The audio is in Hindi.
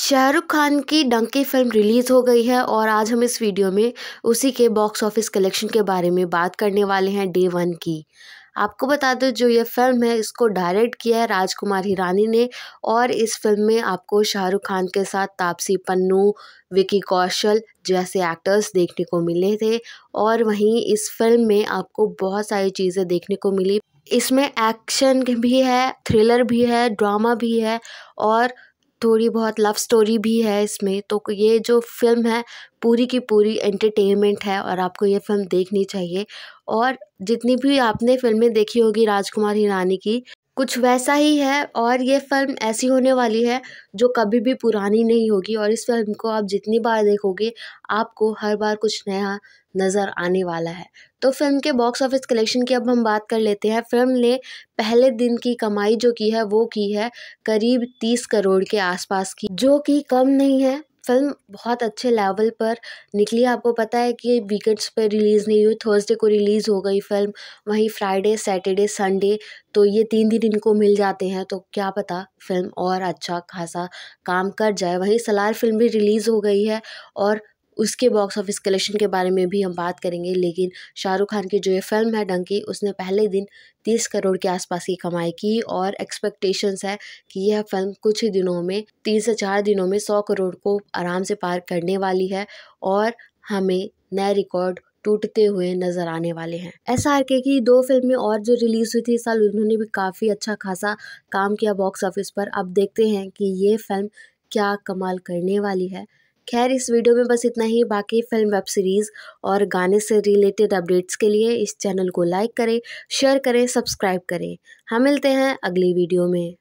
शाहरुख खान की डंकी फिल्म रिलीज़ हो गई है और आज हम इस वीडियो में उसी के बॉक्स ऑफिस कलेक्शन के बारे में बात करने वाले हैं डे वन की आपको बता दो जो ये फिल्म है इसको डायरेक्ट किया है राजकुमार हिरानी ने और इस फिल्म में आपको शाहरुख खान के साथ तापसी पन्नू विकी कौशल जैसे एक्टर्स देखने को मिले थे और वहीं इस फिल्म में आपको बहुत सारी चीज़ें देखने को मिली इसमें एक्शन भी है थ्रिलर भी है ड्रामा भी है और थोड़ी बहुत लव स्टोरी भी है इसमें तो ये जो फ़िल्म है पूरी की पूरी एंटरटेनमेंट है और आपको ये फ़िल्म देखनी चाहिए और जितनी भी आपने फ़िल्में देखी होगी राजकुमार हिरानी की कुछ वैसा ही है और ये फ़िल्म ऐसी होने वाली है जो कभी भी पुरानी नहीं होगी और इस फ़िल्म को आप जितनी बार देखोगे आपको हर बार कुछ नया नज़र आने वाला है तो फिल्म के बॉक्स ऑफिस कलेक्शन की अब हम बात कर लेते हैं फिल्म ने पहले दिन की कमाई जो की है वो की है करीब तीस करोड़ के आसपास की जो कि कम नहीं है फ़िल्म बहुत अच्छे लेवल पर निकली आपको पता है कि वीकेंड्स पर रिलीज़ नहीं हुई थर्सडे को रिलीज़ हो गई फ़िल्म वहीं फ्राइडे सैटरडे संडे तो ये तीन दिन इनको मिल जाते हैं तो क्या पता फ़िल्म और अच्छा खासा काम कर जाए वहीं सलार फ़िल्म भी रिलीज़ हो गई है और उसके बॉक्स ऑफिस कलेक्शन के बारे में भी हम बात करेंगे लेकिन शाहरुख खान की जो ये फिल्म है डंकी उसने पहले दिन तीस करोड़ के आसपास की कमाई की और एक्सपेक्टेशंस है कि यह फिल्म कुछ ही दिनों में तीन से चार दिनों में सौ करोड़ को आराम से पार करने वाली है और हमें नए रिकॉर्ड टूटते हुए नजर आने वाले हैं एस आर के की दो फिल्में और जो रिलीज हुई थी इस साल उन्होंने भी काफ़ी अच्छा खासा काम किया बॉक्स ऑफिस पर अब देखते हैं कि ये फिल्म क्या कमाल करने वाली है खैर इस वीडियो में बस इतना ही बाकी फिल्म वेब सीरीज़ और गाने से रिलेटेड अपडेट्स के लिए इस चैनल को लाइक करें शेयर करें सब्सक्राइब करें हम मिलते हैं अगली वीडियो में